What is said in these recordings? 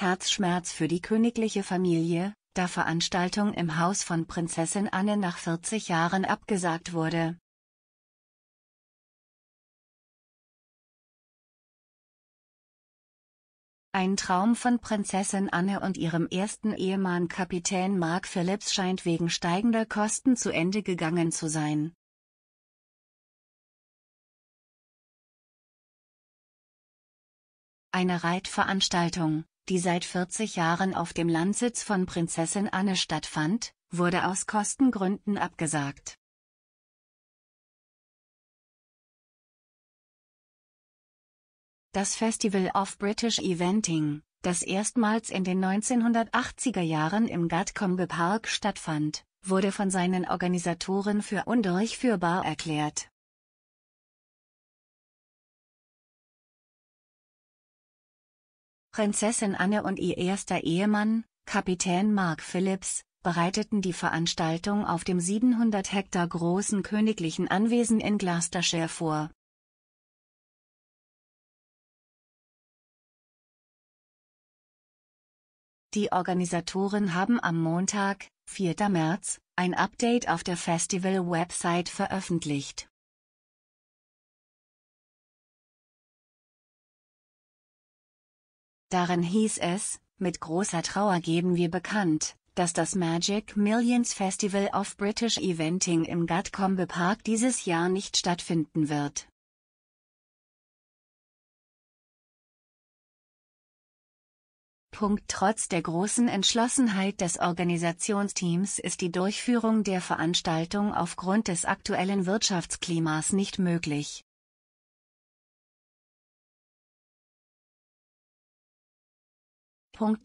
Herzschmerz für die königliche Familie, da Veranstaltung im Haus von Prinzessin Anne nach 40 Jahren abgesagt wurde. Ein Traum von Prinzessin Anne und ihrem ersten Ehemann Kapitän Mark Phillips scheint wegen steigender Kosten zu Ende gegangen zu sein. Eine Reitveranstaltung, die seit 40 Jahren auf dem Landsitz von Prinzessin Anne stattfand, wurde aus Kostengründen abgesagt. Das Festival of British Eventing, das erstmals in den 1980er Jahren im Gatcombe Park stattfand, wurde von seinen Organisatoren für undurchführbar erklärt. Prinzessin Anne und ihr erster Ehemann, Kapitän Mark Phillips, bereiteten die Veranstaltung auf dem 700 Hektar großen königlichen Anwesen in Gloucestershire vor. Die Organisatoren haben am Montag, 4. März, ein Update auf der Festival-Website veröffentlicht Darin hieß es, mit großer Trauer geben wir bekannt, dass das Magic Millions Festival of British Eventing im Gatcombe Park dieses Jahr nicht stattfinden wird. Punkt. Trotz der großen Entschlossenheit des Organisationsteams ist die Durchführung der Veranstaltung aufgrund des aktuellen Wirtschaftsklimas nicht möglich.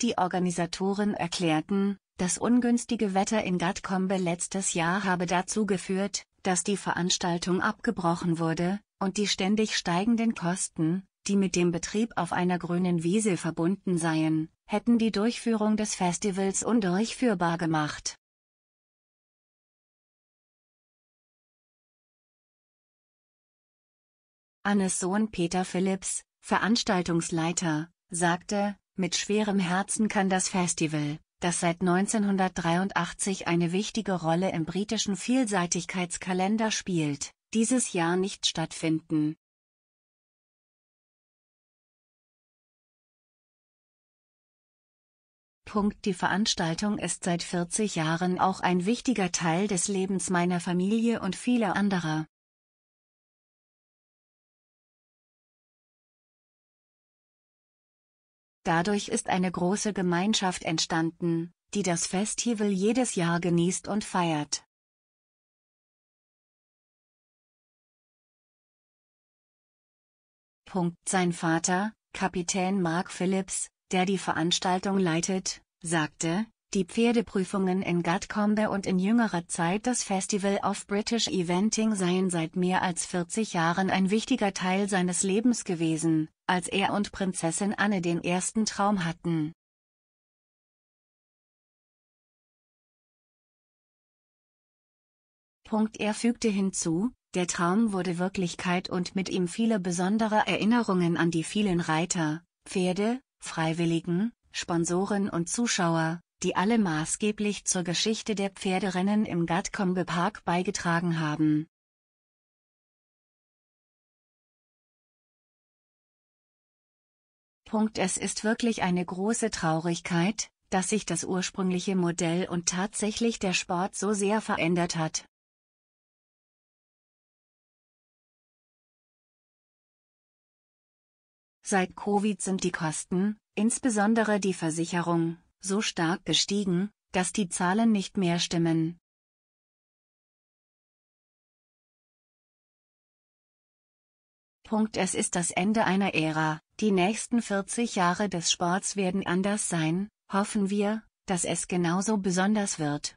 Die Organisatoren erklärten, das ungünstige Wetter in Gatkombe letztes Jahr habe dazu geführt, dass die Veranstaltung abgebrochen wurde, und die ständig steigenden Kosten, die mit dem Betrieb auf einer grünen Wiese verbunden seien, hätten die Durchführung des Festivals undurchführbar gemacht. Annes Sohn Peter Phillips, Veranstaltungsleiter, sagte, mit schwerem Herzen kann das Festival, das seit 1983 eine wichtige Rolle im britischen Vielseitigkeitskalender spielt, dieses Jahr nicht stattfinden. Die Veranstaltung ist seit 40 Jahren auch ein wichtiger Teil des Lebens meiner Familie und vieler anderer. Dadurch ist eine große Gemeinschaft entstanden, die das Festival jedes Jahr genießt und feiert. Punkt. Sein Vater, Kapitän Mark Phillips, der die Veranstaltung leitet, sagte, die Pferdeprüfungen in Gatcombe und in jüngerer Zeit das Festival of British Eventing seien seit mehr als 40 Jahren ein wichtiger Teil seines Lebens gewesen, als er und Prinzessin Anne den ersten Traum hatten. Punkt er fügte hinzu, der Traum wurde Wirklichkeit und mit ihm viele besondere Erinnerungen an die vielen Reiter, Pferde, Freiwilligen, Sponsoren und Zuschauer, die alle maßgeblich zur Geschichte der Pferderennen im Gatcombe Park beigetragen haben. Es ist wirklich eine große Traurigkeit, dass sich das ursprüngliche Modell und tatsächlich der Sport so sehr verändert hat. Seit Covid sind die Kosten, insbesondere die Versicherung, so stark gestiegen, dass die Zahlen nicht mehr stimmen. Es ist das Ende einer Ära, die nächsten 40 Jahre des Sports werden anders sein, hoffen wir, dass es genauso besonders wird.